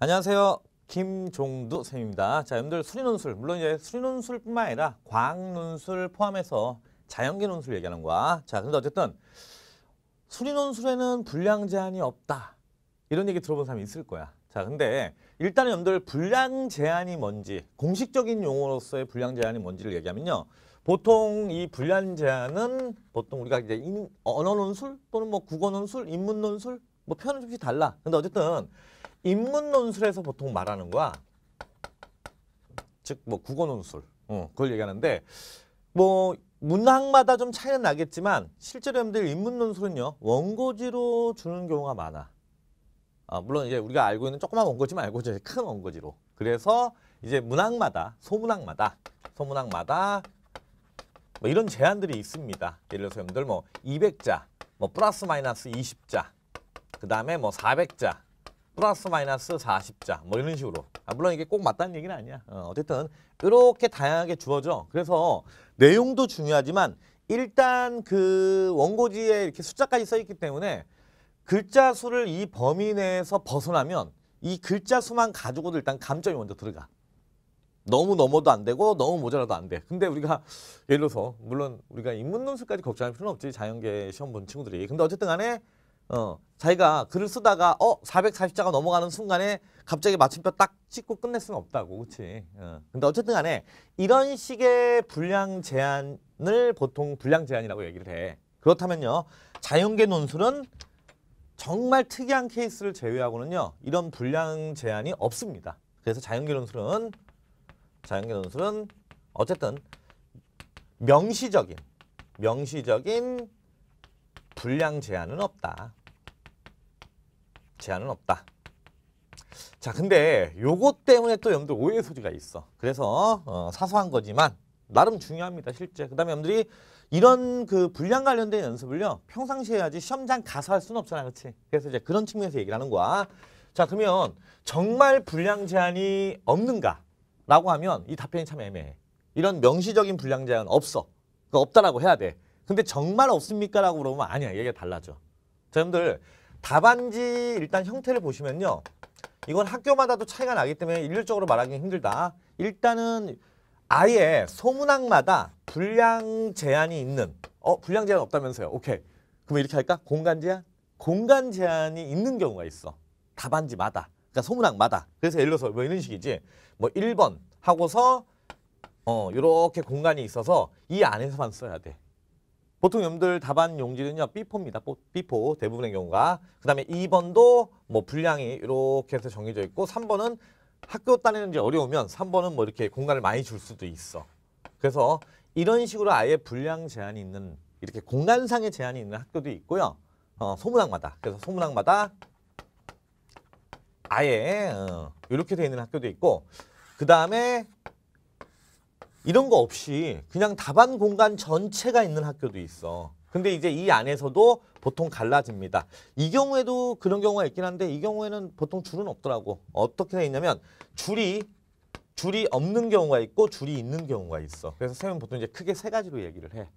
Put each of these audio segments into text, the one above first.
안녕하세요. 김종두 쌤입니다. 자, 여러분들 수리논술, 물론 이제 수리논술뿐만 아니라 과학논술 포함해서 자연계 논술 얘기하는 거야. 자, 근데 어쨌든 수리논술에는 불량 제한이 없다. 이런 얘기 들어본 사람이 있을 거야. 자, 근데 일단은 여러분들 불량 제한이 뭔지, 공식적인 용어로서의 불량 제한이 뭔지를 얘기하면요. 보통 이 불량 제한은 보통 우리가 이제 언어 논술 또는 뭐 국어 논술, 인문 논술 뭐 표현은 조금씩 달라. 근데 어쨌든 인문 논술에서 보통 말하는 거야. 즉 뭐 국어 논술 어, 그걸 얘기하는데 뭐문학마다좀 차이는 나겠지만 실제로 여러분들 입문 논술은요 원고지로 주는 경우가 많아. 아, 물론 이제 우리가 알고 있는 조그만 원고지만 알고 이제 큰 원고지로. 그래서 이제 문학마다소문학마다소문학마다뭐 이런 제한들이 있습니다. 예를 들어서 여러분들 뭐 200자, 뭐 플러스 마이너스 20자, 그 다음에 뭐 400자, 플러스 마이너스 40자 뭐 이런 식으로 아, 물론 이게 꼭 맞다는 얘기는 아니야 어, 어쨌든 이렇게 다양하게 주어져 그래서 내용도 중요하지만 일단 그 원고지에 이렇게 숫자까지 써 있기 때문에 글자 수를 이 범위 내에서 벗어나면 이 글자 수만 가지고도 일단 감점이 먼저 들어가 너무 넘어도 안 되고 너무 모자라도 안 돼. 근데 우리가 예를 들어서 물론 우리가 인문논술까지 걱정할 필요는 없지 자연계 시험 본 친구들이. 근데 어쨌든 간에 어, 자기가 글을 쓰다가 어 440자가 넘어가는 순간에 갑자기 마침표 딱 찍고 끝낼 수는 없다고 그치 어. 근데 어쨌든 간에 이런 식의 분량 제한을 보통 분량 제한이라고 얘기를 해 그렇다면요 자연계 논술은 정말 특이한 케이스를 제외하고는요 이런 분량 제한이 없습니다 그래서 자연계 논술은 자연계 논술은 어쨌든 명시적인 명시적인 불량 제한은 없다. 제한은 없다. 자, 근데 요것 때문에 또 여러분들 오해 소지가 있어. 그래서 어, 사소한 거지만 나름 중요합니다, 실제. 그 다음에 여러분들이 이런 그불량 관련된 연습을요. 평상시에 해야지 시험장 가서 할 수는 없잖아, 그치 그래서 이제 그런 측면에서 얘기를 하는 거야. 자, 그러면 정말 불량 제한이 없는가? 라고 하면 이 답변이 참 애매해. 이런 명시적인 불량 제한 없어. 그 없다라고 해야 돼. 근데 정말 없습니까? 라고 물어보면 아니야. 얘기가 달라져. 자, 여러분들 답안지 일단 형태를 보시면요. 이건 학교마다도 차이가 나기 때문에 일률적으로 말하기 힘들다. 일단은 아예 소문학마다 불량 제한이 있는 어? 불량 제한 없다면서요. 오케이. 그럼 이렇게 할까? 공간 제한? 공간 제한이 있는 경우가 있어. 답안지마다. 그러니까 소문학마다. 그래서 예를 들어서 뭐 이런 식이지. 뭐 1번 하고서 어, 이렇게 공간이 있어서 이 안에서만 써야 돼. 보통 염들 답안 용지는요. B4입니다. B4 대부분의 경우가. 그 다음에 2번도 뭐 분량이 이렇게 해서 정해져 있고 3번은 학교 따내는지 어려우면 3번은 뭐 이렇게 공간을 많이 줄 수도 있어. 그래서 이런 식으로 아예 분량 제한이 있는 이렇게 공간상의 제한이 있는 학교도 있고요. 어, 소문학마다. 그래서 소문학마다 아예 어, 이렇게 돼 있는 학교도 있고 그 다음에 이런 거 없이 그냥 답안 공간 전체가 있는 학교도 있어. 근데 이제 이 안에서도 보통 갈라집니다. 이 경우에도 그런 경우가 있긴 한데 이 경우에는 보통 줄은 없더라고. 어떻게 돼 있냐면 줄이 줄이 없는 경우가 있고 줄이 있는 경우가 있어. 그래서 세면 보통 이제 크게 세 가지로 얘기를 해.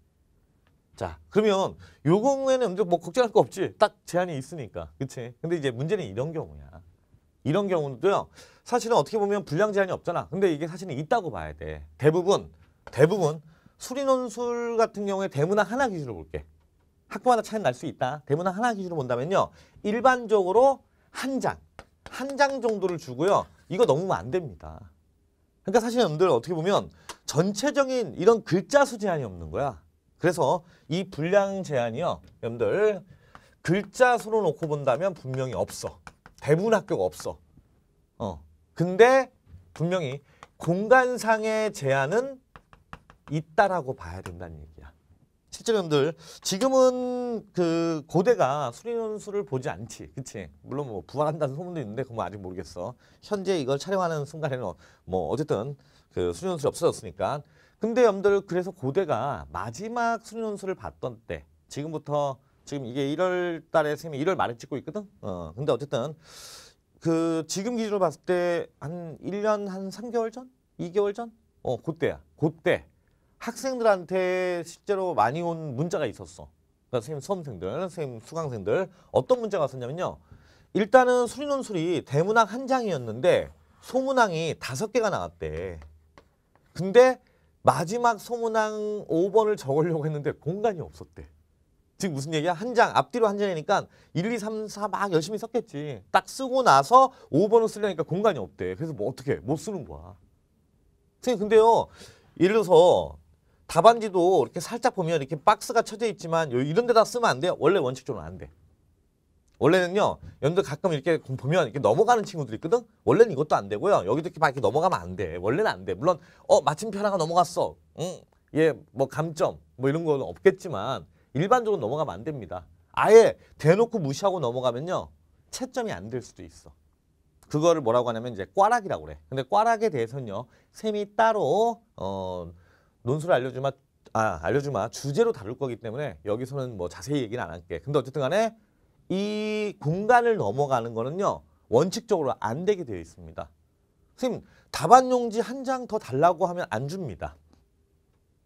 자, 그러면 요 경우에는 뭐 걱정할 거 없지. 딱 제한이 있으니까. 그치? 근데 이제 문제는 이런 경우야. 이런 경우도요. 사실은 어떻게 보면 불량 제한이 없잖아. 근데 이게 사실은 있다고 봐야 돼. 대부분 대부분 수리논술 같은 경우에 대문항 하나 기준으로 볼게. 학교마다 차이 는날 수 있다. 대문항 하나 기준으로 본다면요. 일반적으로 한 장, 한 장 정도를 주고요. 이거 넘으면 안 됩니다. 그러니까 사실 은 여러분들 어떻게 보면 전체적인 이런 글자 수 제한이 없는 거야. 그래서 이 분량 제한이요. 여러분들 글자 수로 놓고 본다면 분명히 없어. 대부분 학교가 없어. 근데 분명히 공간상의 제한은 있다라고 봐야 된다는 얘기야. 실제로 여러분들 지금은 그 고대가 수리논수를 보지 않지 그치 물론 뭐 부활한다는 소문도 있는데 그건 뭐 아직 모르겠어 현재 이걸 촬영하는 순간에는 뭐, 뭐 어쨌든 그수리논수이 없어졌으니까 근데 여러분들 그래서 고대가 마지막 수리논수를 봤던 때 지금부터 지금 이게 1월 달에 선생님이 1월 말에 찍고 있거든 어 근데 어쨌든 그 지금 기준으로 봤을 때 한 1년 한 3개월 전? 2개월 전? 어, 그때야. 그때 학생들한테 실제로 많이 온 문자가 있었어. 그러니까 선생님 수험생들, 선생님 수강생들 어떤 문자가 왔었냐면요. 일단은 수리논술이 대문항 한 장이었는데 소문항이 다섯 개가 나왔대. 근데 마지막 소문항 5번을 적으려고 했는데 공간이 없었대. 즉 무슨 얘기야? 한 장 앞뒤로 한 장이니까 1, 2, 3, 4 막 열심히 썼겠지. 딱 쓰고 나서 5번을 쓰려니까 공간이 없대. 그래서 뭐 어떻게 해? 못 뭐 쓰는 거야. 선생님 근데요. 예를 들어서 답안지도 이렇게 살짝 보면 이렇게 박스가 쳐져 있지만 이런 데다 쓰면 안 돼요. 원래 원칙적으로 는안 돼. 원래는요. 연도 가끔 이렇게 보면 이렇게 넘어가는 친구들이 있거든. 원래는 이것도 안 되고요. 여기도 이렇게 막 이렇게 넘어가면 안 돼. 원래는 안 돼. 물론 어 마침표 하나가 넘어갔어. 응. 예, 뭐 감점 뭐 이런 거는 없겠지만 일반적으로 넘어가면 안 됩니다. 아예 대놓고 무시하고 넘어가면요. 채점이 안 될 수도 있어. 그거를 뭐라고 하냐면 이제 꽈락이라고 그래. 근데 꽈락에 대해서는요. 쌤이 따로 어, 논술을 알려주마 아, 알려주마 주제로 다룰 거기 때문에 여기서는 뭐 자세히 얘기는 안 할게. 근데 어쨌든 간에 이 공간을 넘어가는 거는요. 원칙적으로 안 되게 되어 있습니다. 선생님 답안용지 한 장 더 달라고 하면 안 줍니다.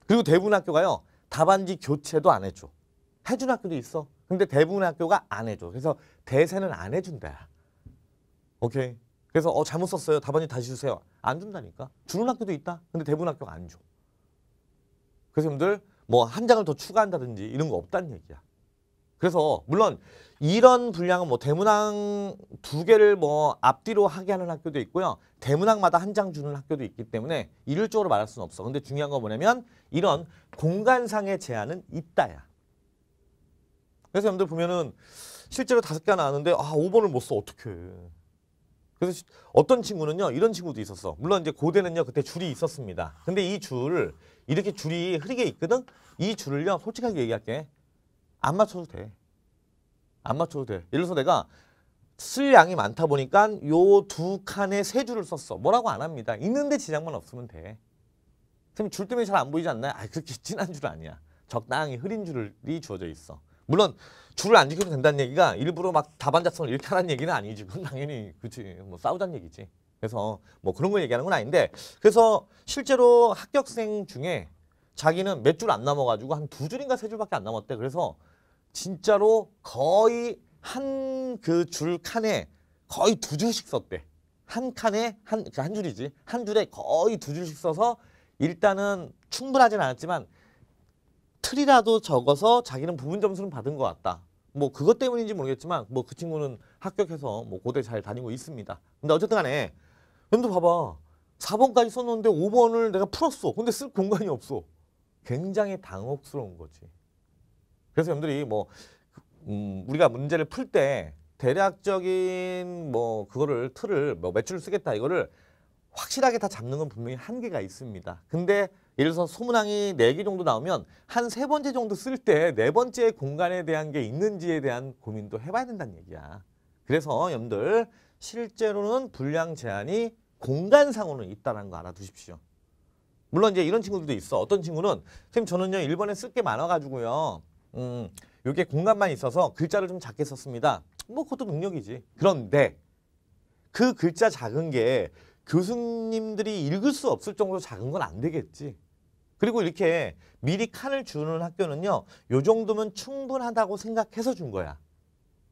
그리고 대부분 학교가요. 답안지 교체도 안 해줘. 해준 학교도 있어. 근데 대부분 학교가 안 해줘. 그래서 대세는 안 해준다. 오케이. 그래서 어 잘못 썼어요. 답안지 다시 주세요. 안 준다니까. 주는 학교도 있다. 근데 대부분 학교가 안 줘. 그래서 여러분들 뭐 한 장을 더 추가한다든지 이런 거 없다는 얘기야. 그래서 물론 이런 분량은 뭐 대문항 두 개를 뭐 앞뒤로 하게 하는 학교도 있고요. 대문항마다 한 장 주는 학교도 있기 때문에 일률적으로 말할 수는 없어. 근데 중요한 건 뭐냐면 이런 공간상의 제한은 있다야. 그래서 여러분들 보면은 실제로 다섯 개나 왔는데아 5번을 못 써어떡해 그래서 어떤 친구는요 이런 친구도 있었어 물론 이제 고대는요 그때 줄이 있었습니다 근데 이줄 이렇게 줄이 흐리게 있거든 이 줄을요 솔직하게 얘기할게 안 맞춰도 돼안 맞춰도 돼 예를 들어서 내가 쓸 양이 많다 보니까 요 두 칸에 세 줄을 썼어 뭐라고 안 합니다 있는데 지장만 없으면 돼 선생님 줄 때문에 잘 안 보이지 않나요? 아 그렇게 진한 줄 아니야 적당히 흐린 줄이 주어져 있어 물론 줄을 안 지켜도 된다는 얘기가 일부러 막 다반자성을 일렇한 얘기는 아니지. 그건 당연히 그치. 뭐 싸우자는 얘기지. 그래서 뭐 그런 걸 얘기하는 건 아닌데 그래서 실제로 합격생 중에 자기는 몇 줄 안 남아가지고 한 두 줄인가 세 줄밖에 안 남았대. 그래서 진짜로 거의 한 그 줄 칸에 거의 두 줄씩 썼대. 한 칸에 한, 그러니까 한 줄이지. 한 줄에 거의 두 줄씩 써서 일단은 충분하진 않았지만 틀이라도 적어서 자기는 부분 점수는 받은 것 같다. 뭐 그것 때문인지 모르겠지만 뭐 그 친구는 합격해서 뭐 고대 잘 다니고 있습니다. 근데 어쨌든 간에 연두 봐봐. 4번까지 썼는데 5번을 내가 풀었어. 근데 쓸 공간이 없어. 굉장히 당혹스러운 거지. 그래서 여러분들이 뭐 그, 음, 우리가 문제를 풀 때 대략적인 뭐 그거를 틀을 뭐 매출을 쓰겠다 이거를 확실하게 다 잡는 건 분명히 한계가 있습니다. 근데 예를 들어서 소문항이 네 개 정도 나오면 한 세 번째 정도 쓸 때 네 번째 공간에 대한 게 있는지에 대한 고민도 해봐야 된다는 얘기야. 그래서 여러분들 실제로는 분량 제한이 공간상으로는 있다는 거 알아두십시오. 물론 이제 이런 친구들도 있어. 어떤 친구는 선생님 저는요 일본에 쓸 게 많아가지고요. 음, 요게 공간만 있어서 글자를 좀 작게 썼습니다. 뭐 그것도 능력이지. 그런데 그 글자 작은 게 교수님들이 읽을 수 없을 정도로 작은 건 안 되겠지. 그리고 이렇게 미리 칸을 주는 학교는요. 요 정도면 충분하다고 생각해서 준 거야.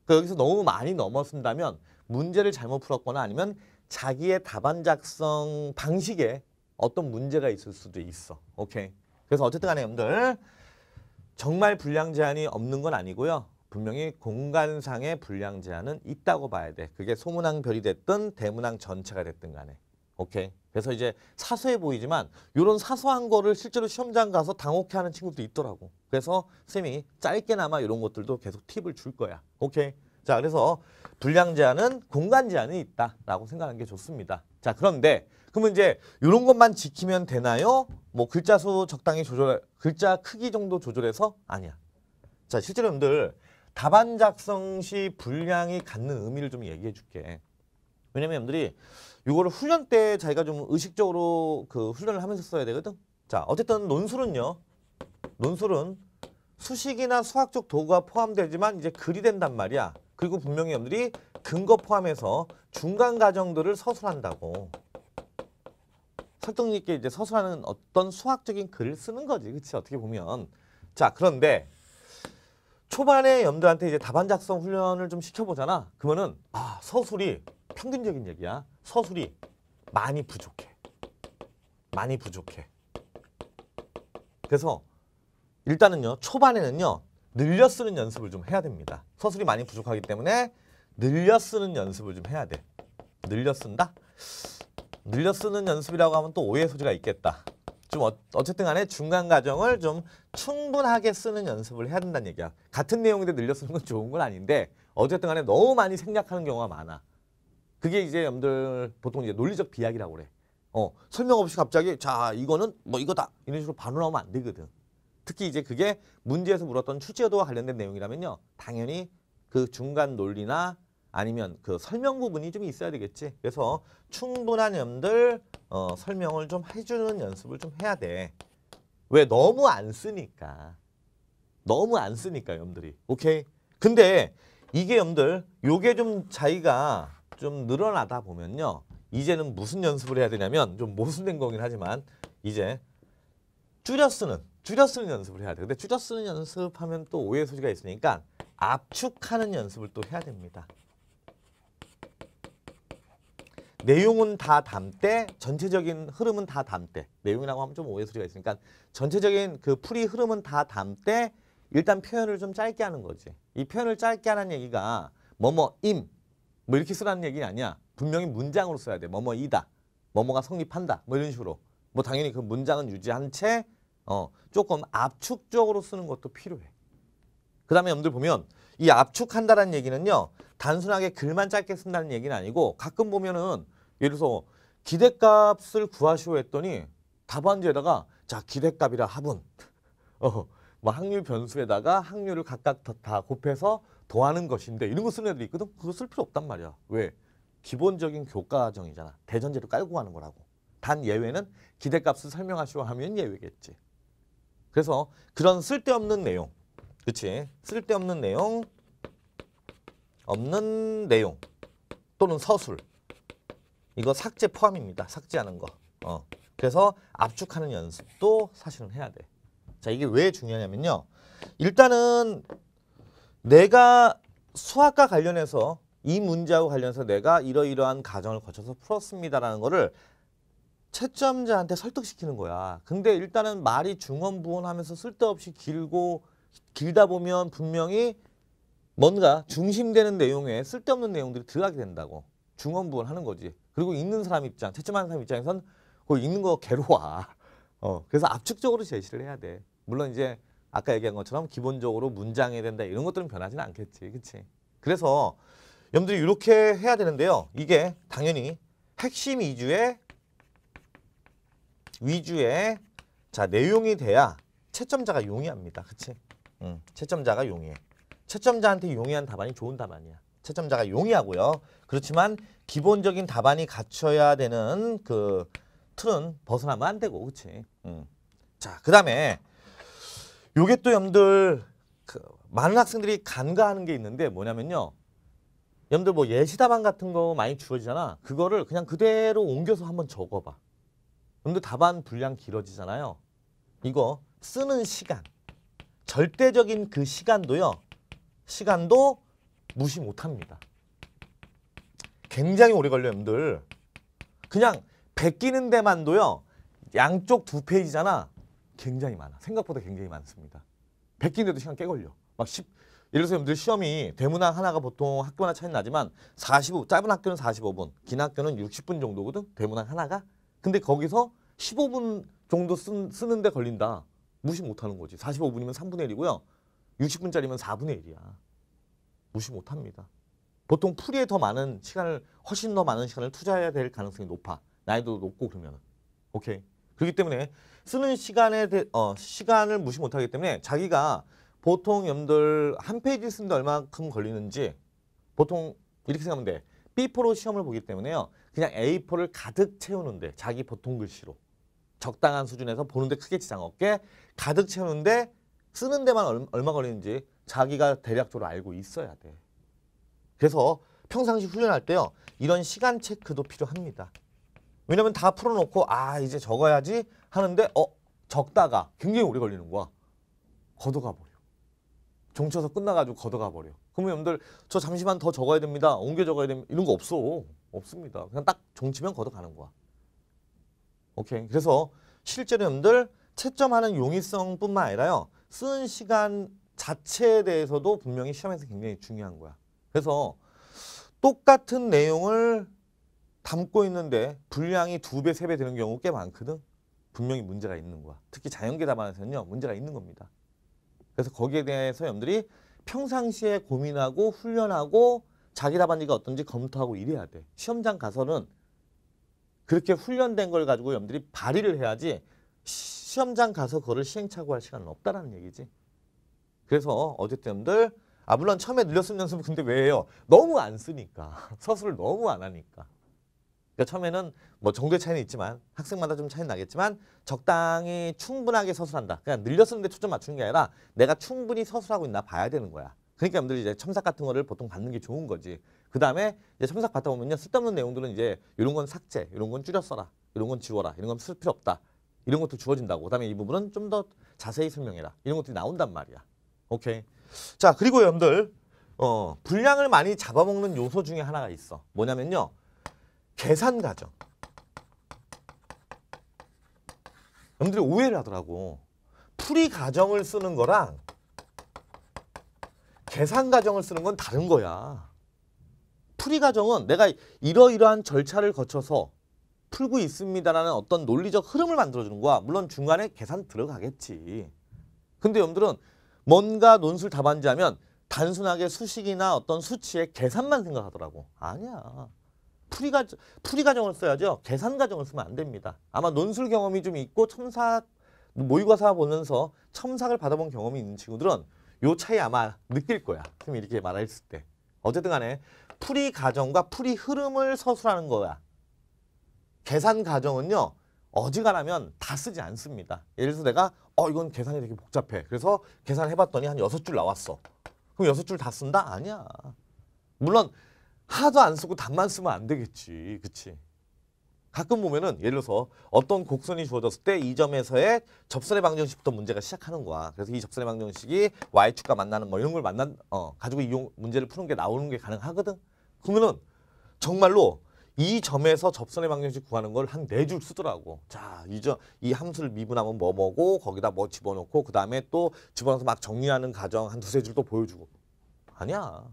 그 여기서 너무 많이 넘어선다면 문제를 잘못 풀었거나 아니면 자기의 답안 작성 방식에 어떤 문제가 있을 수도 있어. 오케이. 그래서 어쨌든 간에 여러분들 정말 불량 제한이 없는 건 아니고요. 분명히 공간상의 불량 제한은 있다고 봐야 돼. 그게 소문항 별이 됐든 대문항 전체가 됐든 간에. 오케이. 그래서 이제 사소해 보이지만 이런 사소한 거를 실제로 시험장 가서 당혹해 하는 친구도 있더라고. 그래서 쌤이 짧게나마 이런 것들도 계속 팁을 줄 거야. 오케이. 자, 그래서 분량 제한은 공간 제한이 있다라고 생각하는 게 좋습니다. 자, 그런데 그러면 이제 이런 것만 지키면 되나요? 뭐 글자 수 적당히 조절, 글자 크기 정도 조절해서 아니야. 자, 실제로 여러분들 답안 작성 시 분량이 갖는 의미를 좀 얘기해 줄게. 왜냐면 여러분들이 이거를 훈련 때 자기가 좀 의식적으로 그 훈련을 하면서 써야 되거든. 자, 어쨌든 논술은요. 논술은 수식이나 수학적 도구가 포함되지만 이제 글이 된단 말이야. 그리고 분명히 여러분들이 근거 포함해서 중간 과정들을 서술한다고. 설득력 있게 이제 서술하는 어떤 수학적인 글을 쓰는 거지. 그치? 어떻게 보면. 자, 그런데 초반에 염두한테 이제 답안 작성 훈련을 좀 시켜보잖아. 그러면은 아 서술이 평균적인 얘기야. 서술이 많이 부족해. 많이 부족해. 그래서 일단은요. 초반에는요. 늘려 쓰는 연습을 좀 해야 됩니다. 서술이 많이 부족하기 때문에 늘려 쓰는 연습을 좀 해야 돼. 늘려 쓴다? 늘려 쓰는 연습이라고 하면 또 오해 소지가 있겠다. 좀 어, 쨌든 간에 중간 과정을 좀 충분하게 쓰는 연습을 해야 된다는 얘기야. 같은 내용인데 늘려 쓰는 건 좋은 건 아닌데 어쨌든 간에 너무 많이 생략하는 경우가 많아. 그게 이제 여러분들 보통 이제 논리적 비약이라고 그래. 어, 설명 없이 갑자기 자, 이거는 뭐 이거다. 이런 식으로 바로 하면안 되거든. 특히 이제 그게 문제에서 물었던 출제도와 관련된 내용이라면요. 당연히 그 중간 논리나 아니면 그 설명 부분이 좀 있어야 되겠지. 그래서 충분한 염들 어, 설명을 좀 해주는 연습을 좀 해야 돼. 왜? 너무 안 쓰니까. 너무 안 쓰니까 염들이. 오케이? 근데 이게 염들, 요게 좀 자기가 좀 늘어나다 보면요. 이제는 무슨 연습을 해야 되냐면 좀 모순된 거긴 하지만 이제 줄여 쓰는, 줄여 쓰는 연습을 해야 돼. 근데 줄여 쓰는 연습하면 또 오해 소지가 있으니까 압축하는 연습을 또 해야 됩니다. 내용은 다 담대, 전체적인 흐름은 다 담대. 내용이라고 하면 좀 오해 소리가 있으니까 전체적인 그 풀이 흐름은 다 담대. 일단 표현을 좀 짧게 하는 거지. 이 표현을 짧게 하는 얘기가 뭐뭐 임, 뭐 이렇게 쓰라는 얘기 아니야. 분명히 문장으로 써야 돼. 뭐뭐 이다. 뭐뭐가 성립한다. 뭐 이런 식으로. 뭐 당연히 그 문장은 유지한 채 어, 조금 압축적으로 쓰는 것도 필요해. 그 다음에 여러분들 보면 이 압축한다라는 얘기는요. 단순하게 글만 짧게 쓴다는 얘기는 아니고 가끔 보면은 예를 들어서 기대값을 구하시오 했더니 답안지에다가 자 기대값이라 합은 어, 뭐 확률 변수에다가 확률을 각각 더, 다 곱해서 더하는 것인데 이런 거 쓰는 애들이 있거든 그거 쓸 필요 없단 말이야 왜 기본적인 교과정이잖아 대전제로 깔고 가는 거라고 단 예외는 기대값을 설명하시오 하면 예외겠지 그래서 그런 쓸데없는 내용 그치 쓸데없는 내용 없는 내용 또는 서술 이거 삭제 포함입니다. 삭제하는 거. 어. 그래서 압축하는 연습도 사실은 해야 돼. 자 이게 왜 중요하냐면요. 일단은 내가 수학과 관련해서 이 문제하고 관련해서 내가 이러이러한 과정을 거쳐서 풀었습니다라는 거를 채점자한테 설득시키는 거야. 근데 일단은 말이 중언부언하면서 쓸데없이 길고 길다 보면 분명히 뭔가 중심되는 내용에 쓸데없는 내용들이 들어가게 된다고 중원부원 하는 거지. 그리고 읽는 사람 입장, 채점하는 사람 입장에선 그걸 읽는 거 괴로워. 어, 그래서 압축적으로 제시를 해야 돼. 물론 이제 아까 얘기한 것처럼 기본적으로 문장해야 된다 이런 것들은 변하지는 않겠지. 그치? 그래서 여러분들이 이렇게 해야 되는데요. 이게 당연히 핵심 위주의 위주의 자 내용이 돼야 채점자가 용이합니다. 그치? 응, 음, 채점자가 용이해. 채점자한테 용이한 답안이 좋은 답안이야. 채점자가 용이하고요. 그렇지만 기본적인 답안이 갖춰야 되는 그 틀은 벗어나면 안 되고 그치? 음. 자, 그 다음에 요게 또염들그 많은 학생들이 간과하는 게 있는데 뭐냐면요. 염들뭐 예시답안 같은 거 많이 주어지잖아. 그거를 그냥 그대로 옮겨서 한번 적어봐. 염러들 답안 분량 길어지잖아요. 이거 쓰는 시간. 절대적인 그 시간도요. 시간도 무시 못합니다. 굉장히 오래 걸려요, 여러분들. 그냥 베끼는 데만도요. 양쪽 두 페이지잖아. 굉장히 많아. 생각보다 굉장히 많습니다. 베끼는데도 시간 꽤 걸려. 막 10, 예를 들어서 여러분들 시험이 대문항 하나가 보통 학교 하나 차이 나지만 45, 짧은 학교는 45분, 긴 학교는 60분 정도거든. 대문항 하나가. 근데 거기서 15분 정도 쓰, 쓰는데 걸린다. 무시 못하는 거지. 45분이면 3분의 1이고요. 60분짜리면 4분의 1이야. 무시 못합니다. 보통 풀이에 더 많은 시간을 훨씬 더 많은 시간을 투자해야 될 가능성이 높아. 나이도 높고 그러면 은 오케이. 그렇기 때문에 쓰는 시간에 대, 어, 시간을 무시 못하기 때문에 자기가 보통 염들 한 페이지 쓰는데 얼마큼 걸리는지 보통 이렇게 생각하면 돼. B4로 시험을 보기 때문에요. 그냥 A4를 가득 채우는데 자기 보통 글씨로 적당한 수준에서 보는데 크게 지장 없게 가득 채우는데 쓰는 데만 얼마 걸리는지 자기가 대략적으로 알고 있어야 돼. 그래서 평상시 훈련할 때요. 이런 시간 체크도 필요합니다. 왜냐면 다 풀어놓고 아 이제 적어야지 하는데 어 적다가 굉장히 오래 걸리는 거야. 걷어가 버려. 종쳐서 끝나가지고 걷어가 버려. 그러면 여러분들 저 잠시만 더 적어야 됩니다. 옮겨 적어야 됩니다. 이런 거 없어. 없습니다. 그냥 딱 종치면 걷어가는 거야. 오케이. 그래서 실제로 여러분들 채점하는 용이성뿐만 아니라요. 쓴 시간 자체에 대해서도 분명히 시험에서 굉장히 중요한 거야. 그래서 똑같은 내용을 담고 있는데 분량이 두 배, 세 배 되는 경우 꽤 많거든. 분명히 문제가 있는 거야. 특히 자연계 답안에서는요. 문제가 있는 겁니다. 그래서 거기에 대해서 여러분들이 평상시에 고민하고 훈련하고 자기 답안지가 어떤지 검토하고 이래야 돼. 시험장 가서는 그렇게 훈련된 걸 가지고 여러분들이 발휘를 해야지 시험장 가서 그거를 시행착오할 시간은 없다라는 얘기지. 그래서 어쨌든문들아 물론 처음에 늘렸으면 연습 근데 왜요? 너무 안 쓰니까 서술을 너무 안 하니까. 그러니까 처음에는 뭐 정도의 차이는 있지만 학생마다 좀 차이 는 나겠지만 적당히 충분하게 서술한다. 그냥 늘렸는데 었 초점 맞추는 게 아니라 내가 충분히 서술하고 있나 봐야 되는 거야. 그러니까 여러분들이 이제 첨삭 같은 거를 보통 받는 게 좋은 거지. 그 다음에 이제 첨삭 받다 보면요. 쓸데없는 내용들은 이제 이런 건 삭제, 이런 건 줄여 써라, 이런 건 지워라, 이런 건 쓸 필요 없다. 이런 것도 주어진다고. 그 다음에 이 부분은 좀 더 자세히 설명해라. 이런 것들이 나온단 말이야. 오케이. 자 그리고 여러분들 어, 분량을 많이 잡아먹는 요소 중에 하나가 있어. 뭐냐면요. 계산 과정. 여러분들이 오해를 하더라고. 풀이 과정을 쓰는 거랑 계산 과정을 쓰는 건 다른 거야. 풀이 과정은 내가 이러이러한 절차를 거쳐서 풀고 있습니다라는 어떤 논리적 흐름을 만들어주는 거야. 물론 중간에 계산 들어가겠지. 근데 여러분들은 뭔가 논술 답안지 하면 단순하게 수식이나 어떤 수치의 계산만 생각하더라고. 아니야. 풀이가, 풀이과정을 써야죠. 계산과정을 쓰면 안 됩니다. 아마 논술 경험이 좀 있고 첨삭 모의고사 보면서 첨삭을 받아본 경험이 있는 친구들은 요 차이 아마 느낄 거야. 그럼 이 이렇게 말했을 때. 어쨌든 간에 풀이 과정과 풀이 흐름을 서술하는 거야. 계산 과정은요. 어지간하면 다 쓰지 않습니다. 예를 들어서 내가 어 이건 계산이 되게 복잡해. 그래서 계산 해봤더니 한 여섯 줄 나왔어. 그럼 여섯 줄 다 쓴다? 아니야. 물론 하도 안 쓰고 답만 쓰면 안 되겠지. 그치? 가끔 보면은 예를 들어서 어떤 곡선이 주어졌을 때 이 점에서의 접선의 방정식부터 문제가 시작하는 거야. 그래서 이 접선의 방정식이 y축과 만나는 뭐 이런 걸 만난 어 가지고 이 문제를 푸는 게 나오는 게 가능하거든. 그러면은 정말로 이 점에서 접선의 방정식 구하는 걸 한 네 줄 쓰더라고. 자, 이, 점, 이 함수를 미분하면 뭐 뭐고 거기다 뭐 집어넣고 그 다음에 또 집어넣어서 막 정리하는 과정 한 두세 줄 또 보여주고. 아니야.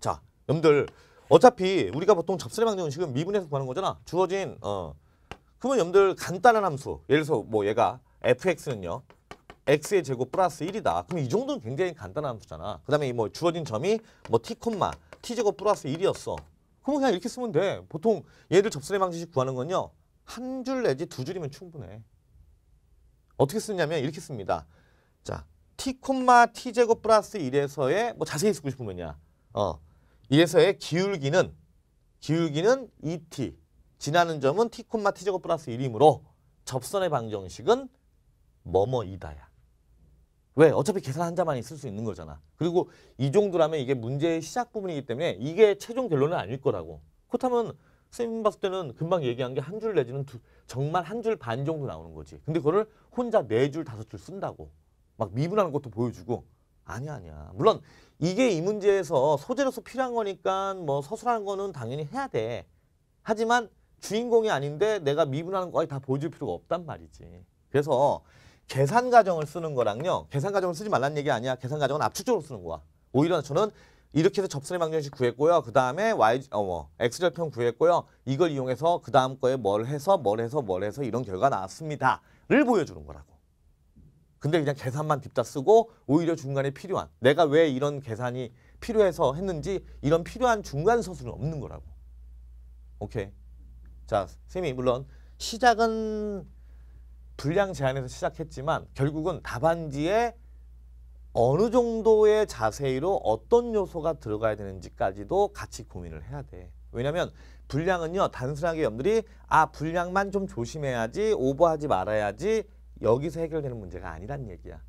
자, 여러분들 어차피 우리가 보통 접선의 방정식은 미분해서 구하는 거잖아. 주어진 어. 그러면 여러분들 간단한 함수 예를 들어서 뭐 얘가 fx는요. x의 제곱 플러스 1이다. 그럼 이 정도는 굉장히 간단한 함수잖아. 그 다음에 뭐 주어진 점이 뭐 t, t 제곱 플러스 1이었어. 그럼 그냥 이렇게 쓰면 돼. 보통 얘들 접선의 방정식 구하는 건요. 한 줄 내지 두 줄이면 충분해. 어떻게 쓰냐면 이렇게 씁니다. 자, t, t제곱 플러스 1에서의 뭐 자세히 쓰고 싶으면요 어. 1에서의 기울기는 기울기는 2t e 지나는 점은 t, t제곱 플러스 1이므로 접선의 방정식은 뭐뭐이다야. 왜? 어차피 계산 한자만 있을 수 있는 거잖아. 그리고 이 정도라면 이게 문제의 시작 부분이기 때문에 이게 최종 결론은 아닐 거라고. 그렇다면 선생님 봤을 때는 금방 얘기한 게 한 줄 내지는 두, 정말 한 줄 반 정도 나오는 거지. 근데 그거를 혼자 네 줄, 다섯 줄 쓴다고. 막 미분하는 것도 보여주고. 아니야, 아니야. 물론 이게 이 문제에서 소재로서 필요한 거니까 뭐 서술하는 거는 당연히 해야 돼. 하지만 주인공이 아닌데 내가 미분하는 거까지 다 보여줄 필요가 없단 말이지. 그래서 계산 과정을 쓰는 거랑요. 계산 과정을 쓰지 말라는 얘기 아니야. 계산 과정은 압축적으로 쓰는 거야. 오히려 저는 이렇게 해서 접선의 방정식 구했고요. 그 다음에 y 어, 뭐, x절편 구했고요. 이걸 이용해서 그 다음 거에 뭘 해서 뭘 해서 뭘 해서 이런 결과 나왔습니다.를 보여주는 거라고. 근데 그냥 계산만 딥다 쓰고 오히려 중간에 필요한 내가 왜 이런 계산이 필요해서 했는지 이런 필요한 중간 서술은 없는 거라고. 오케이. 자, 쌤이 물론 시작은 불량 제한에서 시작했지만 결국은 답안지에 어느 정도의 자세로 어떤 요소가 들어가야 되는지까지도 같이 고민을 해야 돼. 왜냐하면 불량은요 단순하게 여러분들이 아불량만좀 조심해야지 오버하지 말아야지 여기서 해결되는 문제가 아니란 얘기야.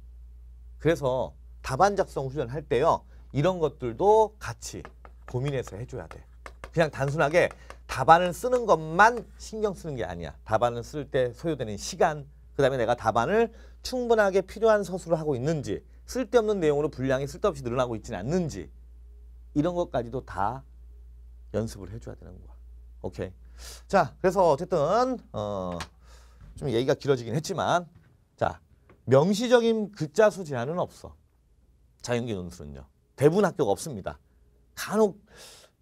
그래서 답안 작성 훈련을 할 때요 이런 것들도 같이 고민해서 해줘야 돼. 그냥 단순하게 답안을 쓰는 것만 신경 쓰는 게 아니야. 답안을 쓸 때 소요되는 시간, 그 다음에 내가 답안을 충분하게 필요한 서술을 하고 있는지 쓸데없는 내용으로 분량이 쓸데없이 늘어나고 있지는 않는지 이런 것까지도 다 연습을 해줘야 되는 거야. 오케이. 자, 그래서 어쨌든 어, 좀 얘기가 길어지긴 했지만 자, 명시적인 글자수 제한은 없어. 자연계 논술은요. 대부분 학교가 없습니다. 간혹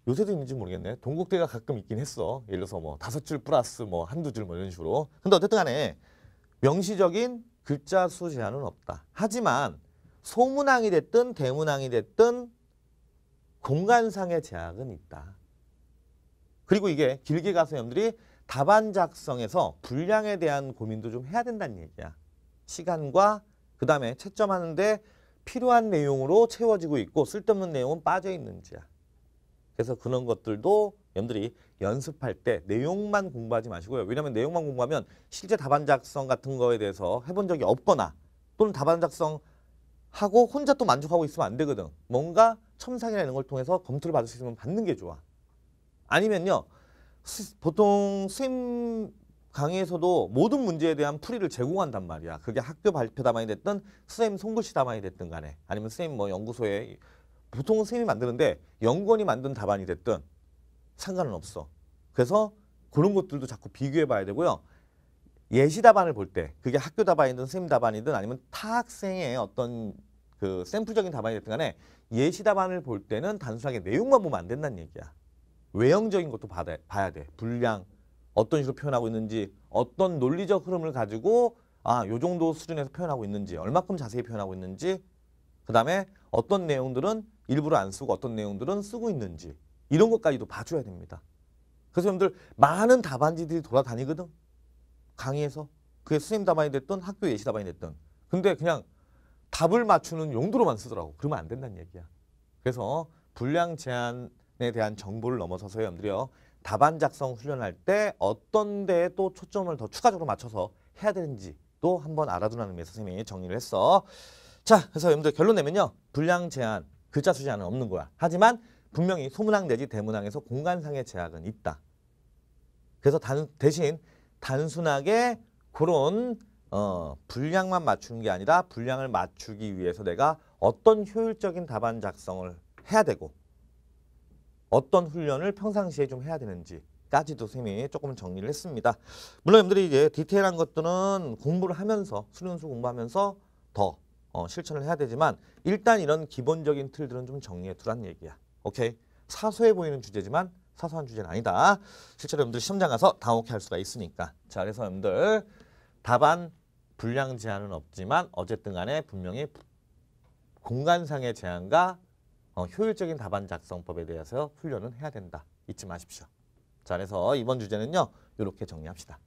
요새도 있는지 모르겠네. 동국대가 가끔 있긴 했어. 예를 들어서 뭐 다섯 줄 플러스 뭐 한두 줄 뭐 이런 식으로. 근데 어쨌든 간에 명시적인 글자 수 제한은 없다. 하지만 소문항이 됐든 대문항이 됐든 공간상의 제약은 있다. 그리고 이게 길게 가서 여러분들이 답안 작성에서 분량에 대한 고민도 좀 해야 된다는 얘기야. 시간과 그 다음에 채점하는데 필요한 내용으로 채워지고 있고 쓸데없는 내용은 빠져있는지야. 그래서 그런 것들도 여러분들이 연습할 때 내용만 공부하지 마시고요. 왜냐하면 내용만 공부하면 실제 답안 작성 같은 거에 대해서 해본 적이 없거나 또는 답안 작성 하고 혼자 또 만족하고 있으면 안 되거든. 뭔가 첨삭이라는 걸 통해서 검토를 받을 수 있으면 받는 게 좋아. 아니면요. 수, 보통 수임 강의에서도 모든 문제에 대한 풀이를 제공한단 말이야. 그게 학교 발표 담안이 됐든 선생님 손글씨 담안이 됐든 간에 아니면 선생님 뭐 연구소에 보통 은 선생님이 만드는데 연구원이 만든 답안이 됐든 상관은 없어. 그래서 그런 것들도 자꾸 비교해 봐야 되고요. 예시 답안을 볼 때 그게 학교 답안이든 선생님 답안이든 아니면 타 학생의 어떤 그 샘플적인 답안이 됐든 간에 예시 답안을 볼 때는 단순하게 내용만 보면 안 된다는 얘기야. 외형적인 것도 받아, 봐야 돼. 분량, 어떤 식으로 표현하고 있는지, 어떤 논리적 흐름을 가지고 아, 요 정도 수준에서 표현하고 있는지, 얼마큼 자세히 표현하고 있는지, 그 다음에 어떤 내용들은 일부러 안 쓰고 어떤 내용들은 쓰고 있는지 이런 것까지도 봐줘야 됩니다. 그래서 여러분들 많은 답안지들이 돌아다니거든. 강의에서. 그게 선생님 답안이 됐든 학교 예시 답안이 됐든. 근데 그냥 답을 맞추는 용도로만 쓰더라고. 그러면 안 된다는 얘기야. 그래서 분량 제한에 대한 정보를 넘어서서 여러분들이요. 답안 작성 훈련할 때 어떤 데에 또 초점을 더 추가적으로 맞춰서 해야 되는지 또 한번 알아두라는 의미에서 선생님이 정리를 했어. 자, 그래서 여러분들 결론 내면요. 분량 제한, 글자 수 제한은 없는 거야. 하지만 분명히 소문항 내지 대문항에서 공간상의 제약은 있다. 그래서 단, 대신 단순하게 그런 어, 분량만 맞추는 게 아니라 분량을 맞추기 위해서 내가 어떤 효율적인 답안 작성을 해야 되고 어떤 훈련을 평상시에 좀 해야 되는지까지도 선생님이 조금 정리를 했습니다. 물론 여러분들이 이제 디테일한 것들은 공부를 하면서 수련수 공부하면서 더 어, 실천을 해야 되지만 일단 이런 기본적인 틀들은 좀 정리해 두란 얘기야. 오케이. 사소해 보이는 주제지만 사소한 주제는 아니다. 실제로 여러분들 시험장 가서 당혹해 할 수가 있으니까. 자, 그래서 여러분들 답안 분량 제한은 없지만 어쨌든 간에 분명히 공간상의 제한과 어, 효율적인 답안 작성법에 대해서 훈련은 해야 된다. 잊지 마십시오. 자, 그래서 이번 주제는요. 이렇게 정리합시다.